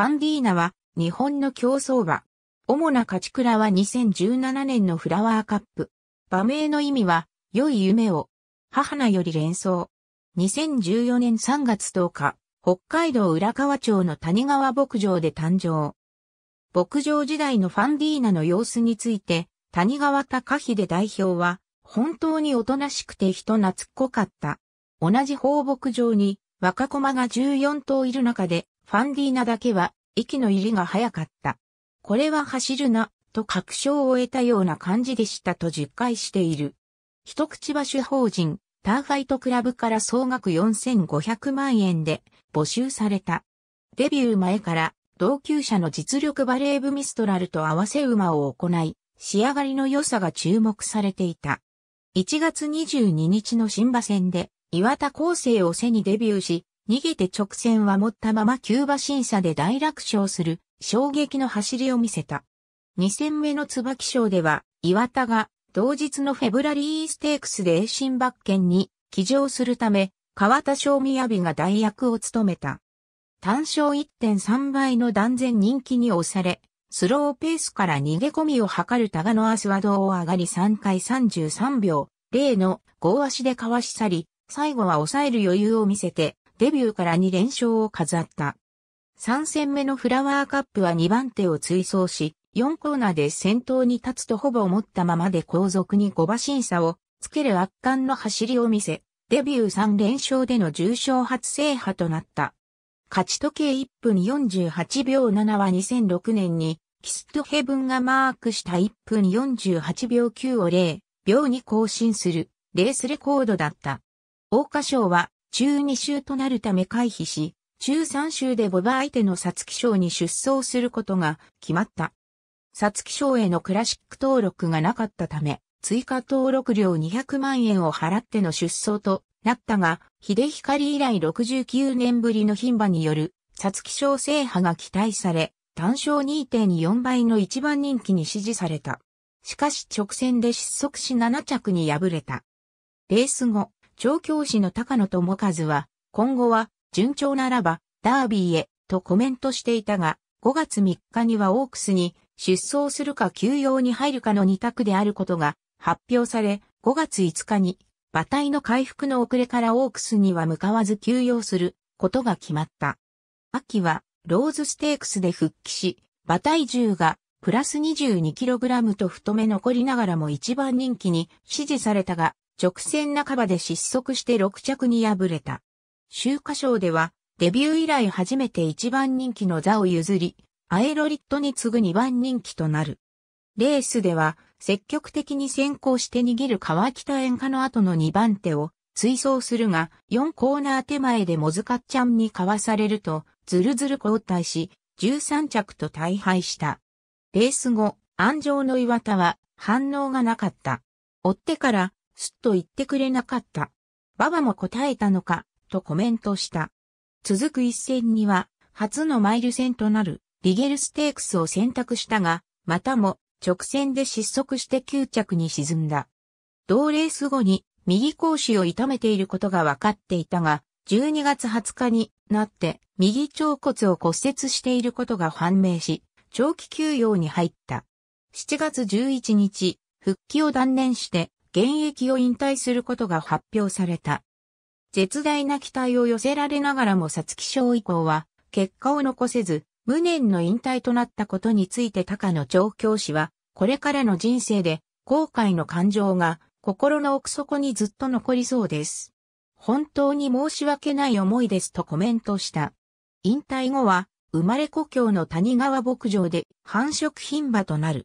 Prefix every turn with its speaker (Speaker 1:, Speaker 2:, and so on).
Speaker 1: ファンディーナは日本の競走馬。主な勝ち倉は2017年のフラワーカップ。馬名の意味は、良い夢を、母なより連想。2014年3月10日、北海道浦河町の谷川牧場で誕生。牧場時代のファンディーナの様子について、谷川高秀代表は、本当におとなしくて人懐っこかった。同じ放牧場に、若駒が14頭いる中で、ファンディーナだけは、息の入りが早かった。これは走るな、と確証を得たような感じでしたと実感している。一口場主法人、ターファイトクラブから総額4500万円で募集された。デビュー前から同級者の実力バレー部ミストラルと合わせ馬を行い、仕上がりの良さが注目されていた。1月22日の新馬戦で岩田厚生を背にデビューし、逃げて直線は持ったままキューバ審査で大楽勝する衝撃の走りを見せた。2戦目の椿賞では、岩田が同日のフェブラリーステークスで栄心。バッケンに騎乗するため、川田賞雅が代役を務めた。単勝1.3倍の断然人気に押され、スローペースから逃げ込みを図るタガノアスワドを上がり3回33秒、例の5足でかわし去り、最後は抑える余裕を見せて、デビューから2連勝を飾った。3戦目のフラワーカップは2番手を追走し、4コーナーで先頭に立つとほぼ思ったままで後続に5馬審査をつける圧巻の走りを見せ、デビュー3連勝での重賞初制覇となった。勝ち時計1分48秒7は2006年に、キストヘブンがマークした1分48秒9を0秒に更新するレースレコードだった。大花賞は中2週となるため回避し、中3週でボバ相手の皐月賞に出走することが決まった。皐月賞へのクラシック登録がなかったため、追加登録料200万円を払っての出走となったが、秀光以来69年ぶりの牝馬による、皐月賞制覇が期待され、単勝2.4倍の一番人気に支持された。しかし直線で失速し7着に敗れた。レース後、調教師の高野智和は、今後は、順調ならば、ダービーへ、とコメントしていたが、5月3日にはオークスに、出走するか休養に入るかの2択であることが発表され、5月5日に、馬体の回復の遅れからオークスには向かわず休養することが決まった。秋は、ローズステークスで復帰し、馬体重がプラス 22kg と太め残りながらも一番人気に支持されたが、直線半ばで失速して6着に敗れた。秋華賞では、デビュー以来初めて1番人気の座を譲り、アエロリットに次ぐ2番人気となる。レースでは、積極的に先行して逃げる川北演歌の後の2番手を追走するが、4コーナー手前でモズカッチャンにかわされると、ずるずる交代し、13着と大敗した。レース後、安城の岩田は反応がなかった。追ってからすっと言ってくれなかった。馬場も答えたのか、とコメントした。続く一戦には、初のマイル戦となるリゲルステークスを選択したが、またも直線で失速して9着に沈んだ。同レース後に右講子を痛めていることが分かっていたが、12月20日になって右腸骨を骨折していることが判明し、長期休養に入った。7月11日、復帰を断念して現役を引退することが発表された。絶大な期待を寄せられながらも皐月賞以降は結果を残せず、無念の引退となったことについて高野調教師は、これからの人生で後悔の感情が心の奥底にずっと残りそうです。本当に申し訳ない思いですとコメントした。引退後は、生まれ故郷の谷川牧場で繁殖牝馬となる。